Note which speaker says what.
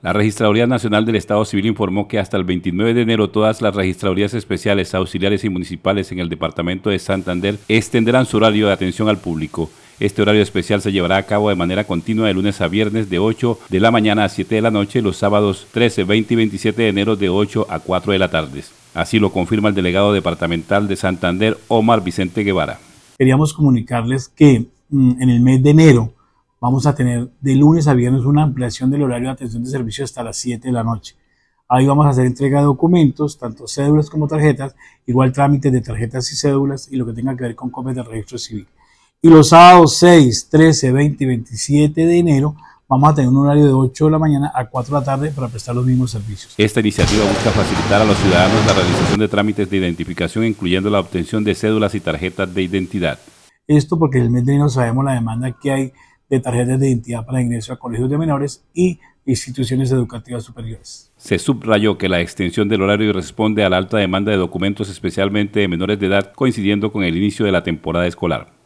Speaker 1: La Registraduría Nacional del Estado Civil informó que hasta el 29 de enero todas las registradurías especiales, auxiliares y municipales en el departamento de Santander extenderán su horario de atención al público. Este horario especial se llevará a cabo de manera continua de lunes a viernes de 8 de la mañana a 7 de la noche, los sábados 13, 20 y 27 de enero de 8 a 4 de la tarde. Así lo confirma el delegado departamental de Santander, Omar Vicente Guevara.
Speaker 2: Queríamos comunicarles que mm, en el mes de enero vamos a tener de lunes a viernes una ampliación del horario de atención de servicio hasta las 7 de la noche. Ahí vamos a hacer entrega de documentos, tanto cédulas como tarjetas, igual trámites de tarjetas y cédulas y lo que tenga que ver con copias de registro civil. Y los sábados 6, 13, 20 y 27 de enero vamos a tener un horario de 8 de la mañana a 4 de la tarde para prestar los mismos servicios.
Speaker 1: Esta iniciativa busca facilitar a los ciudadanos la realización de trámites de identificación, incluyendo la obtención de cédulas y tarjetas de identidad.
Speaker 2: Esto porque el mes de enero sabemos la demanda que hay de tarjetas de identidad para ingreso a colegios de menores y instituciones educativas superiores.
Speaker 1: Se subrayó que la extensión del horario responde a la alta demanda de documentos especialmente de menores de edad coincidiendo con el inicio de la temporada escolar.